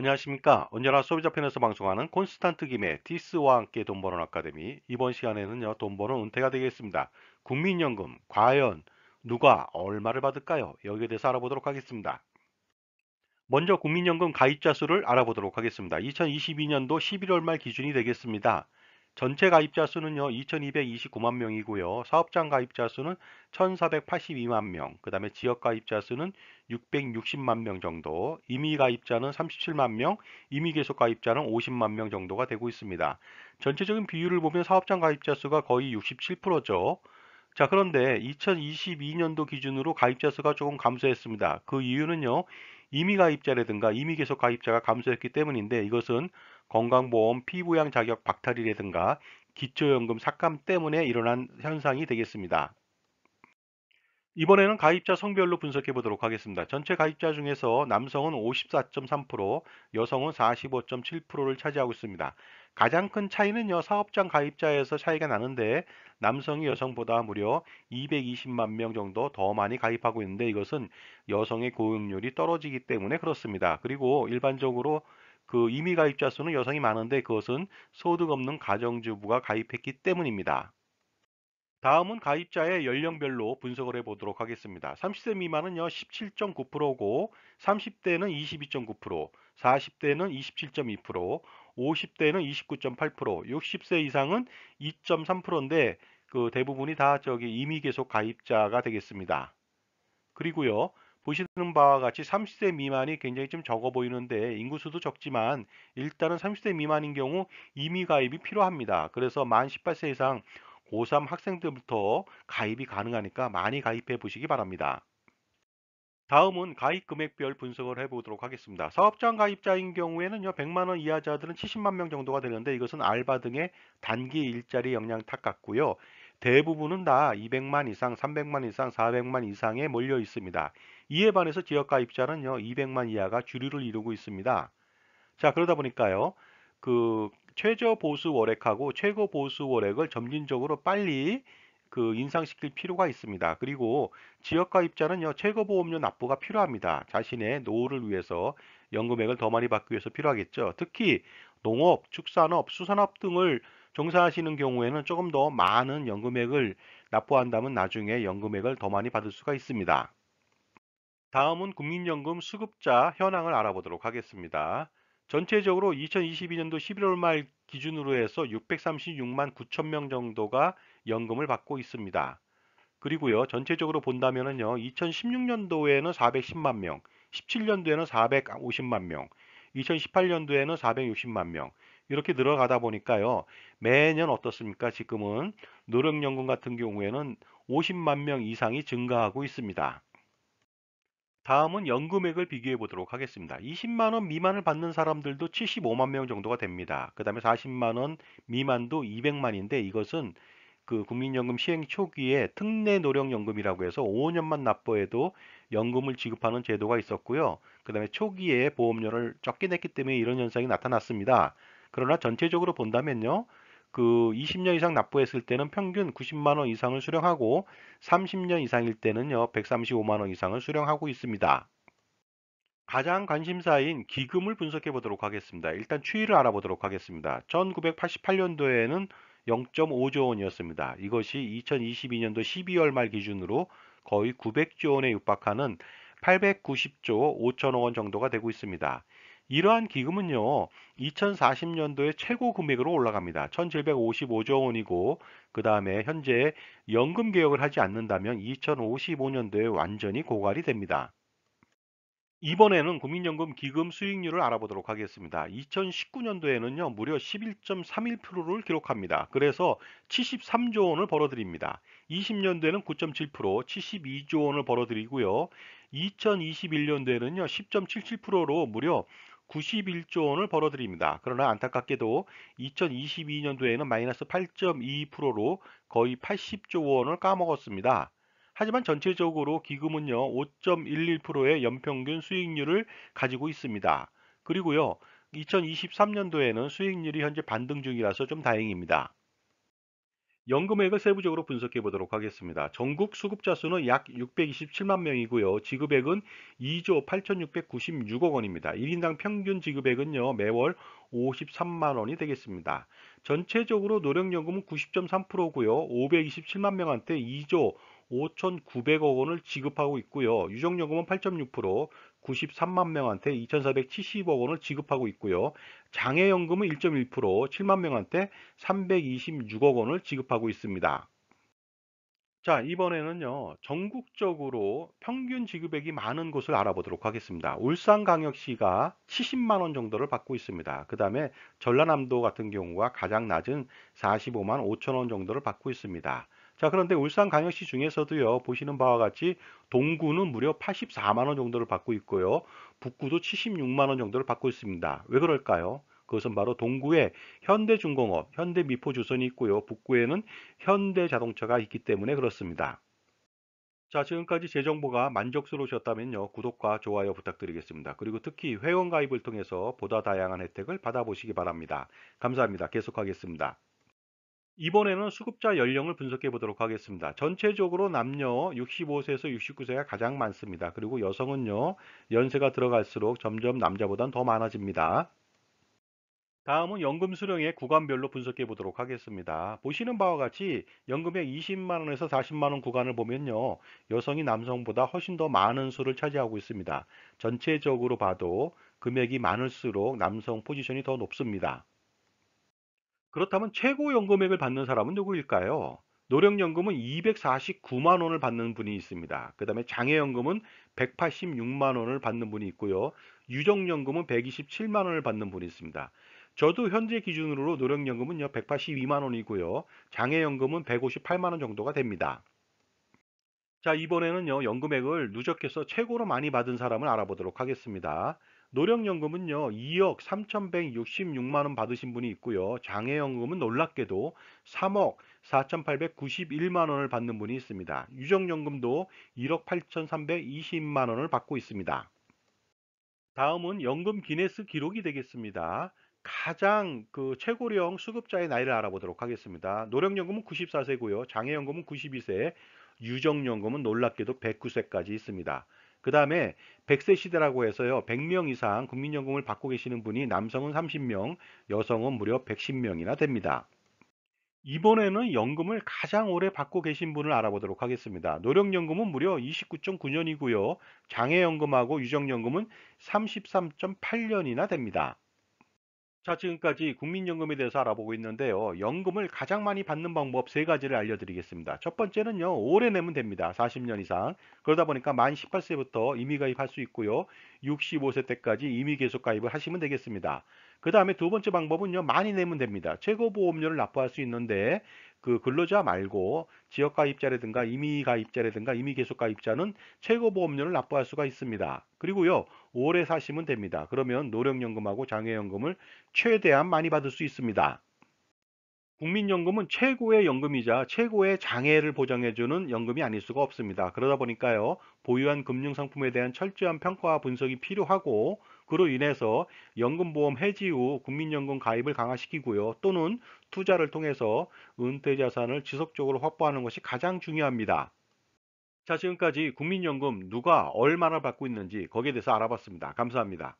안녕하십니까 언제나 소비자 편에서 방송하는 콘스탄트 김의 디스와 함께 돈 버는 아카데미 이번 시간에는요 돈 버는 은퇴가 되겠습니다 국민연금 과연 누가 얼마를 받을까요 여기에 대해서 알아보도록 하겠습니다 먼저 국민연금 가입자 수를 알아보도록 하겠습니다 2022년도 11월 말 기준이 되겠습니다 전체 가입자 수는요 2229만 명이고요 사업장 가입자 수는 1482만 명그 다음에 지역 가입자 수는 660만 명 정도 임의 가입자는 37만 명 임의 계속 가입자는 50만 명 정도가 되고 있습니다 전체적인 비율을 보면 사업장 가입자 수가 거의 67%죠 자 그런데 2022년도 기준으로 가입자 수가 조금 감소했습니다 그 이유는요 임의 가입자라든가 임의 계속 가입자가 감소했기 때문인데 이것은 건강보험 피부양 자격 박탈이라든가 기초연금 삭감 때문에 일어난 현상이 되겠습니다. 이번에는 가입자 성별로 분석해 보도록 하겠습니다. 전체 가입자 중에서 남성은 54.3%, 여성은 45.7%를 차지하고 있습니다. 가장 큰 차이는요, 사업장 가입자에서 차이가 나는데 남성이 여성보다 무려 220만 명 정도 더 많이 가입하고 있는데 이것은 여성의 고용률이 떨어지기 때문에 그렇습니다. 그리고 일반적으로 그 이미 가입자 수는 여성이 많은데 그것은 소득 없는 가정주부가 가입했기 때문입니다. 다음은 가입자의 연령별로 분석을 해보도록 하겠습니다. 30세 미만은요 17.9%고 30대는 22.9%, 40대는 27.2%, 50대는 29.8%, 60세 이상은 2.3%인데 그 대부분이 다 저기 임의 계속 가입자가 되겠습니다. 그리고요 보시는 바와 같이 30세 미만이 굉장히 좀 적어 보이는데 인구수도 적지만 일단은 30세 미만인 경우 이미 가입이 필요합니다. 그래서 만 18세 이상 고3 학생들부터 가입이 가능하니까 많이 가입해 보시기 바랍니다. 다음은 가입 금액별 분석을 해보도록 하겠습니다. 사업장 가입자인 경우에는요, 100만원 이하자들은 70만 명 정도가 되는데 이것은 알바 등의 단기 일자리 영향 탓 같고요. 대부분은 다 200만 이상, 300만 이상, 400만 이상에 몰려 있습니다. 이에 반해서 지역가입자는요, 200만 이하가 주류를 이루고 있습니다. 자, 그러다 보니까요, 그 최저 보수 월액하고 최고 보수 월액을 점진적으로 빨리 그 인상시킬 필요가 있습니다. 그리고 지역가입자는요, 최고보험료 납부가 필요합니다. 자신의 노후를 위해서 연금액을 더 많이 받기 위해서 필요하겠죠. 특히 농업, 축산업, 수산업 등을 종사하시는 경우에는 조금 더 많은 연금액을 납부한다면 나중에 연금액을 더 많이 받을 수가 있습니다. 다음은 국민연금 수급자 현황을 알아보도록 하겠습니다. 전체적으로 2022년도 11월 말 기준으로 해서 636만 9천 명 정도가 연금을 받고 있습니다. 그리고요, 전체적으로 본다면은요, 2016년도에는 410만 명, 17년도에는 450만 명, 2018년도에는 460만 명 이렇게 늘어가다 보니까요. 매년 어떻습니까? 지금은 노령연금 같은 경우에는 50만 명 이상이 증가하고 있습니다. 다음은 연금액을 비교해 보도록 하겠습니다. 20만원 미만을 받는 사람들도 75만 명 정도가 됩니다. 그 다음에 40만원 미만도 200만인데 이것은 그 국민연금 시행 초기에 특례 노령연금이라고 해서 5년만 납부해도 연금을 지급하는 제도가 있었고요. 그 다음에 초기에 보험료를 적게 냈기 때문에 이런 현상이 나타났습니다. 그러나 전체적으로 본다면요. 그 20년 이상 납부했을 때는 평균 90만 원 이상을 수령하고 30년 이상일 때는요. 135만 원 이상을 수령하고 있습니다. 가장 관심사인 기금을 분석해 보도록 하겠습니다. 일단 추이를 알아보도록 하겠습니다. 1988년도에는 0.5조 원이었습니다. 이것이 2022년도 12월 말 기준으로 거의 900조 원에 육박하는 890조 5천억 원 정도가 되고 있습니다. 이러한 기금은요. 2040년도에 최고 금액으로 올라갑니다. 1755조 원이고 그 다음에 현재 연금 개혁을 하지 않는다면 2055년도에 완전히 고갈이 됩니다. 이번에는 국민연금 기금 수익률을 알아보도록 하겠습니다. 2019년도에는요, 무려 11.31%를 기록합니다. 그래서 73조 원을 벌어들입니다. 20년도에는 9.7%, 72조 원을 벌어들이고요. 2021년도에는요, 10.77%로 무려 91조 원을 벌어들입니다. 그러나 안타깝게도 2022년도에는 마이너스 8.22%로 거의 80조 원을 까먹었습니다. 하지만 전체적으로 기금은요 5.11%의 연평균 수익률을 가지고 있습니다. 그리고요 2023년도에는 수익률이 현재 반등 중이라서 좀 다행입니다. 연금액을 세부적으로 분석해 보도록 하겠습니다. 전국 수급자 수는 약 627만 명이고요. 지급액은 2조 8,696억 원입니다. 1인당 평균 지급액은요. 매월 53만 원이 되겠습니다. 전체적으로 노령연금은 90.3%고요. 527만 명한테 2조 5,900억 원을 지급하고 있고요. 유정연금은 8.6%, 93만 명한테 2,470억 원을 지급하고 있고요. 장애연금은 1.1%, 7만 명한테 326억 원을 지급하고 있습니다. 자, 이번에는요. 전국적으로 평균 지급액이 많은 곳을 알아보도록 하겠습니다. 울산광역시가 70만 원 정도를 받고 있습니다. 그 다음에 전라남도 같은 경우가 가장 낮은 45만 5천 원 정도를 받고 있습니다. 자 그런데 울산광역시 중에서도요 보시는 바와 같이 동구는 무려 84만원 정도를 받고 있고요 북구도 76만원 정도를 받고 있습니다 왜 그럴까요 그것은 바로 동구에 현대중공업 현대미포주선이 있고요 북구에는 현대자동차가 있기 때문에 그렇습니다 자 지금까지 제 정보가 만족스러우셨다면요 구독과 좋아요 부탁드리겠습니다 그리고 특히 회원가입을 통해서 보다 다양한 혜택을 받아보시기 바랍니다 감사합니다 계속하겠습니다 이번에는 수급자 연령을 분석해 보도록 하겠습니다. 전체적으로 남녀 65세에서 69세가 가장 많습니다. 그리고 여성은요, 연세가 들어갈수록 점점 남자보단 더 많아집니다. 다음은 연금 수령의 구간별로 분석해 보도록 하겠습니다. 보시는 바와 같이 연금의 20만원에서 40만원 구간을 보면요. 여성이 남성보다 훨씬 더 많은 수를 차지하고 있습니다. 전체적으로 봐도 금액이 많을수록 남성 포지션이 더 높습니다. 그렇다면 최고 연금액을 받는 사람은 누구일까요? 노령연금은 249만 원을 받는 분이 있습니다. 그 다음에 장애연금은 186만 원을 받는 분이 있고요. 유정연금은 127만 원을 받는 분이 있습니다. 저도 현재 기준으로 노령연금은요 182만 원이고요. 장애연금은 158만 원 정도가 됩니다. 자 이번에는요 연금액을 누적해서 최고로 많이 받은 사람을 알아보도록 하겠습니다. 노령연금은요 2억 3,166만 원 받으신 분이 있고요 장애연금은 놀랍게도 3억 4,891만 원을 받는 분이 있습니다 유정연금도 1억 8,320만 원을 받고 있습니다 다음은 연금 기네스 기록이 되겠습니다 가장 그 최고령 수급자의 나이를 알아보도록 하겠습니다 노령연금은 94세고요 장애연금은 92세 유정연금은 놀랍게도 109세까지 있습니다 그 다음에 100세 시대라고 해서요. 100명 이상 국민연금을 받고 계시는 분이 남성은 30명, 여성은 무려 110명이나 됩니다. 이번에는 연금을 가장 오래 받고 계신 분을 알아보도록 하겠습니다. 노령연금은 무려 29.9년이고요. 장애연금하고 유정연금은 33.8년이나 됩니다. 자, 지금까지 국민연금에 대해서 알아보고 있는데요. 연금을 가장 많이 받는 방법 세 가지를 알려드리겠습니다. 첫 번째는요, 오래 내면 됩니다. 40년 이상. 그러다 보니까 만 18세부터 이미 가입할수 있고요. 65세 때까지 이미 계속 가입을 하시면 되겠습니다. 그 다음에 두 번째 방법은요, 많이 내면 됩니다. 최고 보험료를 납부할 수 있는데, 그 근로자 말고 지역가입자라든가 임의가입자라든가 임의계속가입자는 최고보험료를 납부할 수가 있습니다. 그리고요. 5월에 사시면 됩니다. 그러면 노령연금하고 장애연금을 최대한 많이 받을 수 있습니다. 국민연금은 최고의 연금이자 최고의 장애를 보장해주는 연금이 아닐 수가 없습니다. 그러다 보니까요. 보유한 금융상품에 대한 철저한 평가와 분석이 필요하고 그로 인해서 연금보험 해지 후 국민연금 가입을 강화시키고요. 또는 투자를 통해서 은퇴 자산을 지속적으로 확보하는 것이 가장 중요합니다. 자, 지금까지 국민연금 누가 얼마나 받고 있는지 거기에 대해서 알아봤습니다. 감사합니다.